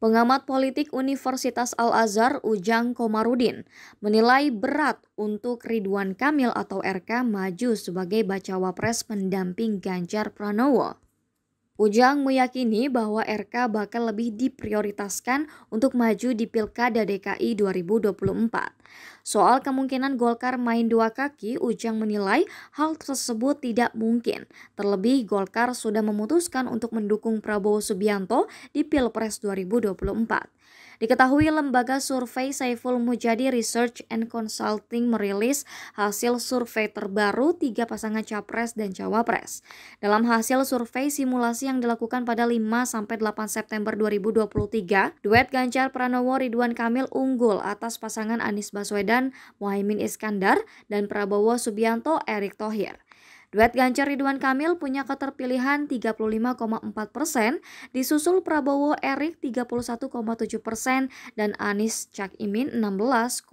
Pengamat politik Universitas Al-Azhar Ujang Komarudin menilai berat untuk Ridwan Kamil atau RK maju sebagai bacawa pres pendamping Ganjar Pranowo. Ujang meyakini bahwa RK bakal lebih diprioritaskan untuk maju di Pilkada DKI 2024. Soal kemungkinan Golkar main dua kaki, Ujang menilai hal tersebut tidak mungkin. Terlebih Golkar sudah memutuskan untuk mendukung Prabowo Subianto di Pilpres 2024. Diketahui lembaga survei Saiful Mujadi Research and Consulting merilis hasil survei terbaru tiga pasangan capres dan cawapres. Dalam hasil survei simulasi yang dilakukan pada 5 sampai 8 September 2023, duet Ganjar Pranowo Ridwan Kamil unggul atas pasangan Anies Baswedan, Mohaimin Iskandar, dan Prabowo Subianto Erick Thohir. Duet Ganjar Ridwan Kamil punya keterpilihan 35,4 persen, disusul Prabowo Erik 31,7 persen dan Anies Cak Imin 16,5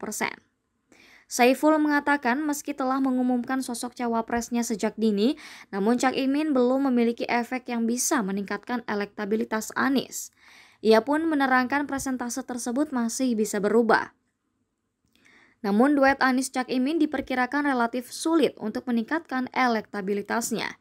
persen. Saiful mengatakan meski telah mengumumkan sosok cawapresnya sejak dini, namun Cak Imin belum memiliki efek yang bisa meningkatkan elektabilitas Anies. Ia pun menerangkan presentase tersebut masih bisa berubah. Namun duet Anies Cak Imin diperkirakan relatif sulit untuk meningkatkan elektabilitasnya.